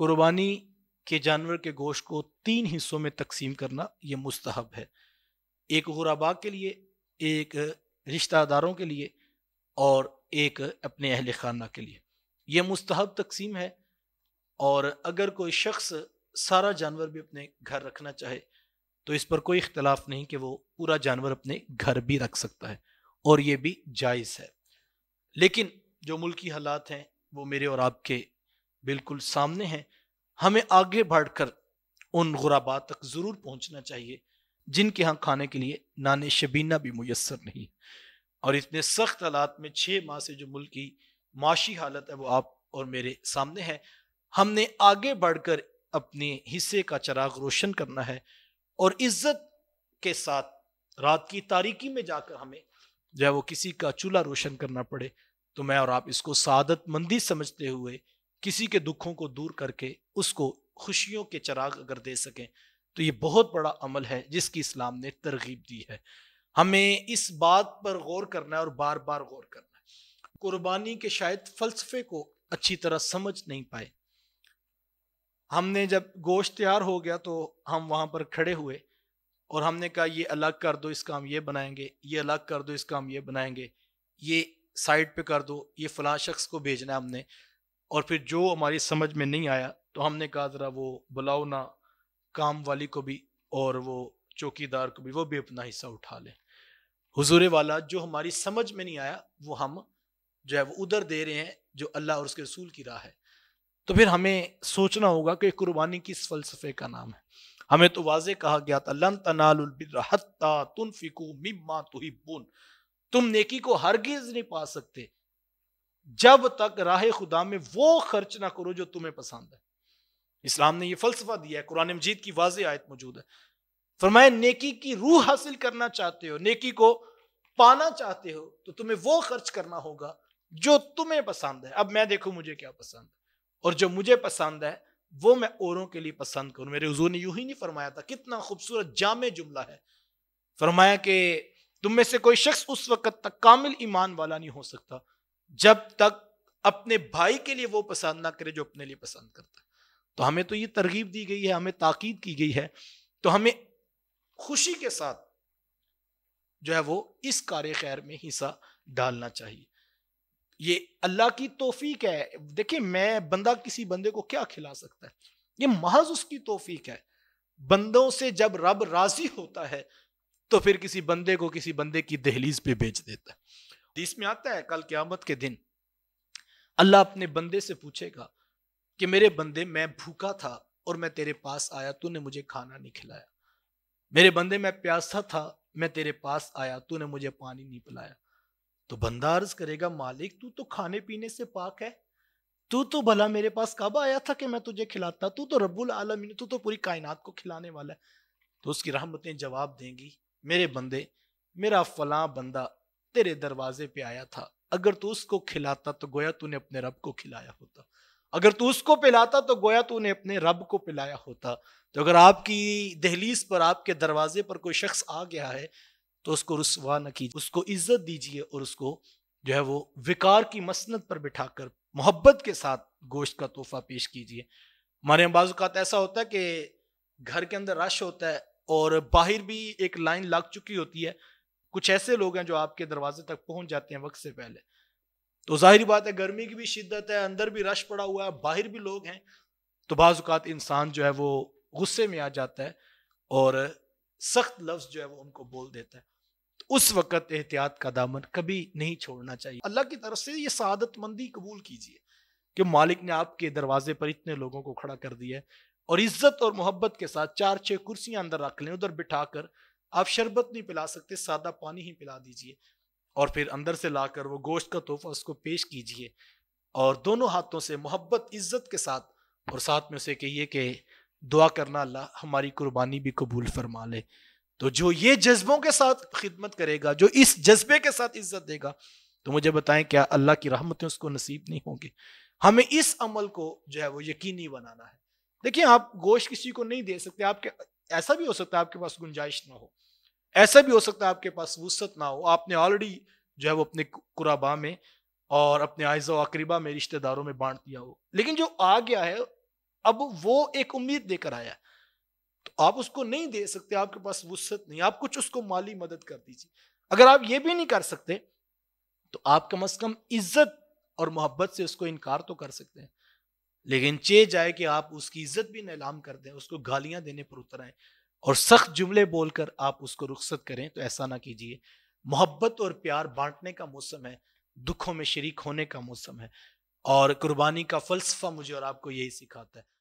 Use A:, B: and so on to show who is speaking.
A: कुर्बानी के जानवर के गोश्त को तीन हिस्सों में तकसीम करना ये मुस्तहब है एक गुराबा के लिए एक रिश्तेदारों के लिए और एक अपने अहल खाना के लिए यह मुस्तहब तकसीम है और अगर कोई शख्स सारा जानवर भी अपने घर रखना चाहे तो इस पर कोई इख्तलाफ नहीं कि वो पूरा जानवर अपने घर भी रख सकता है और ये भी जायज़ है लेकिन जो मुल्की हालात हैं वो मेरे और आपके बिल्कुल सामने हैं हमें आगे बढ़कर उन गुराबा तक ज़रूर पहुंचना चाहिए जिनके यहाँ खाने के लिए नान शबीना भी मैसर नहीं और इतने सख्त हालात में छः माह से जो मुल्क की माशी हालत है वो आप और मेरे सामने है हमने आगे बढ़कर अपने हिस्से का चराग रोशन करना है और इज्जत के साथ रात की तारीकी में जाकर हमें जो है वो किसी का चूल्हा रोशन करना पड़े तो मैं और आप इसको सादत मंदी समझते हुए किसी के दुखों को दूर करके उसको खुशियों के चराग अगर दे सकें तो ये बहुत बड़ा अमल है जिसकी इस्लाम ने तरगीब दी है हमें इस बात पर गौर करना है और बार बार गौर करना है कुर्बानी के शायद फलसफे को अच्छी तरह समझ नहीं पाए हमने जब गोश्त तैयार हो गया तो हम वहाँ पर खड़े हुए और हमने कहा ये अलग कर दो इसका हम ये बनाएंगे ये अलग कर दो इसका हम ये बनाएंगे ये साइड पे कर दो ये फला शख्स को भेजना है हमने और फिर जो हमारी समझ में नहीं आया तो हमने कहा ज़रा वो बुलाओ ना काम वाली को भी और वो चौकीदार को भी वो भी अपना हिस्सा उठा लें हजूरे वाला जो हमारी समझ में नहीं आया वो हम जो है वो उधर दे रहे हैं जो अल्लाह और उसके रसूल की राह है तो फिर हमें सोचना होगा कि कुर्बानी किस फलसफे का नाम है हमें तो वाजे कहा गया था लन तनालबिरहत्ता तुम फिकू मिम्मा तुहिबुन तुम नेकी को हरगिज नहीं पा सकते जब तक राह खुदा में वो खर्च ना करो जो तुम्हें पसंद है इस्लाम ने यह फलसफा दिया है कुरान मजीद की वाज आयत मौजूद है फरमाया नेकी की रूह हासिल करना चाहते हो नेकी को पाना चाहते हो तो तुम्हें वो खर्च करना होगा जो तुम्हें पसंद है अब मैं देखूं मुझे क्या पसंद है और जो मुझे पसंद है वो मैं औरों के लिए पसंद करूं मेरे हजूर ने यूं ही नहीं फरमाया था कितना खूबसूरत जाम जुमला है फरमाया कि तुम में से कोई शख्स उस वक्त तक कामिल ईमान वाला नहीं हो सकता जब तक अपने भाई के लिए वो पसंद ना करे जो अपने लिए पसंद करता है तो हमें तो ये तरगीब दी गई है हमें ताकीद की गई है तो हमें खुशी के साथ जो है वो इस कार्य खैर में हिस्सा डालना चाहिए ये अल्लाह की तोफीक है देखिए मैं बंदा किसी बंदे को क्या खिला सकता है ये महज उसकी तोफीक है बंदों से जब रब राजी होता है तो फिर किसी बंदे को किसी बंदे की दहलीज पे भेज देता है हदीस में आता है कल क्यामत के दिन अल्लाह अपने बंदे से पूछेगा कि मेरे बंदे मैं भूखा था और मैं तेरे पास आया तूने मुझे खाना नहीं खिलाया मेरे बंदे मैं प्यासा था मैं तेरे पास आया तूने मुझे पानी नहीं पिलाया तो बंदा अर्ज करेगा मालिक तू तो खाने पीने से पाक है तू तो भला मेरे पास कब आया था कि मैं तुझे खिलाता तू तो रबुल आलमीन तू तो पूरी कायनात को खिलाने वाला है तो उसकी रहमतें जवाब देंगी मेरे बंदे मेरा फलां बंदा तेरे दरवाजे पे आया था अगर तू उसको खिलाता तो गोया तूने अपने रब को खिलाया होता अगर तू उसको पिलाता तो गोया तूने अपने रब को पिलाया होता तो अगर आपकी दहलीज पर आपके दरवाजे पर कोई शख्स आ गया है तो उसको रसवा न कीजिए उसको इज्जत दीजिए और उसको जो है वो विकार की मसनत पर बिठाकर मोहब्बत के साथ गोश्त का तोहफा पेश कीजिए हमारे बाजू का ऐसा होता है कि घर के अंदर रश होता है और बाहर भी एक लाइन लग चुकी होती है कुछ ऐसे लोग हैं जो आपके दरवाजे तक पहुंच जाते हैं वक्त से पहले तो जाहिर बात है गर्मी की भी शिद्दत है अंदर भी रश पड़ा हुआ है बाहर भी लोग हैं तो बाज़ात इंसान जो है वो गुस्से में आ जाता है और सख्त लफ्ज़ जो है वो उनको बोल देता है तो उस वक़्त एहतियात का दामन कभी नहीं छोड़ना चाहिए अल्लाह की तरफ से ये शहादतमंदी कबूल कीजिए कि मालिक ने आपके दरवाजे पर इतने लोगों को खड़ा कर दिया है और इज्जत और मोहब्बत के साथ चार छः कुर्सियाँ अंदर रख लें उधर बिठा कर आप शरबत नहीं पिला सकते सादा पानी ही पिला दीजिए और फिर अंदर से लाकर वो गोश्त का तोहफा उसको पेश कीजिए और दोनों हाथों से मोहब्बत इज्जत के साथ और साथ में उसे कहिए कि दुआ करना अल्लाह हमारी कुर्बानी भी कबूल फरमा ले तो जो ये जज्बों के साथ खिदमत करेगा जो इस जज्बे के साथ इज्जत देगा तो मुझे बताएं क्या अल्लाह की रहमतें उसको नसीब नहीं होंगी हमें इस अमल को जो है वो यकीनी बनाना है देखिए आप गोश्त किसी को नहीं दे सकते आपके ऐसा भी हो सकता है आपके पास गुंजाइश ना हो ऐसा भी हो सकता है आपके पास वसत ना हो आपने ऑलरेडी जो है वो अपने कुराबा में और अपने आयजा अकरीबा में रिश्तेदारों में बांट दिया हो लेकिन जो आ गया है अब वो एक उम्मीद देकर आया तो आप उसको नहीं दे सकते आपके पास वसत नहीं आप कुछ उसको माली मदद कर दीजिए अगर आप ये भी नहीं कर सकते तो आप कम अज कम इज्जत और मोहब्बत से उसको इनकार तो कर सकते हैं लेकिन चे जाए कि आप उसकी इज्जत भी नैलाम कर दें उसको गालियां देने पर उतर आए और सख्त जुमले बोलकर आप उसको रुखसत करें तो ऐसा ना कीजिए मोहब्बत और प्यार बांटने का मौसम है दुखों में शरीक होने का मौसम है और कुर्बानी का फलसफा मुझे और आपको यही सिखाता है